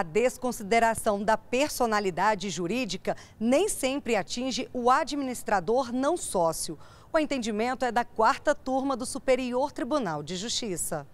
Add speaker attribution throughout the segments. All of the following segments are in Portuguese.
Speaker 1: A desconsideração da personalidade jurídica nem sempre atinge o administrador não sócio. O entendimento é da quarta turma do Superior Tribunal de Justiça.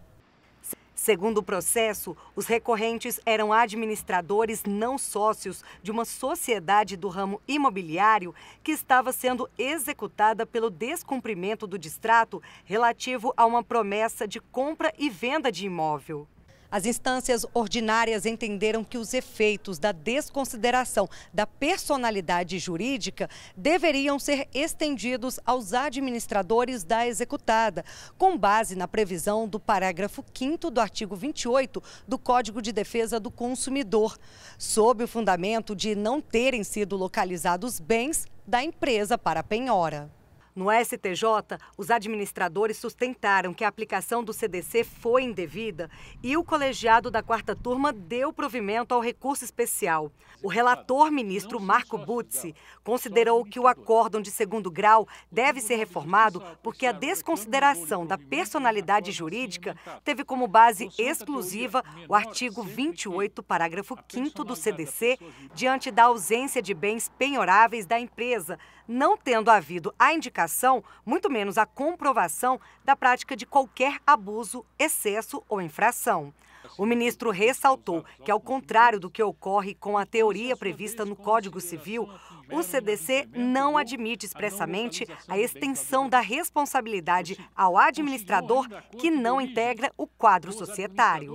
Speaker 1: Segundo o processo, os recorrentes eram administradores não sócios de uma sociedade do ramo imobiliário que estava sendo executada pelo descumprimento do distrato relativo a uma promessa de compra e venda de imóvel. As instâncias ordinárias entenderam que os efeitos da desconsideração da personalidade jurídica deveriam ser estendidos aos administradores da executada, com base na previsão do parágrafo 5 do artigo 28 do Código de Defesa do Consumidor, sob o fundamento de não terem sido localizados bens da empresa para penhora. No STJ, os administradores sustentaram que a aplicação do CDC foi indevida e o colegiado da quarta turma deu provimento ao recurso especial. O relator ministro Marco Butzi considerou que o acórdão de segundo grau deve ser reformado porque a desconsideração da personalidade jurídica teve como base exclusiva o artigo 28, parágrafo 5 do CDC, diante da ausência de bens penhoráveis da empresa, não tendo havido a indicação investigação, muito menos a comprovação da prática de qualquer abuso, excesso ou infração. O ministro ressaltou que, ao contrário do que ocorre com a teoria prevista no Código Civil, o CDC não admite expressamente a extensão da responsabilidade ao administrador que não integra o quadro societário.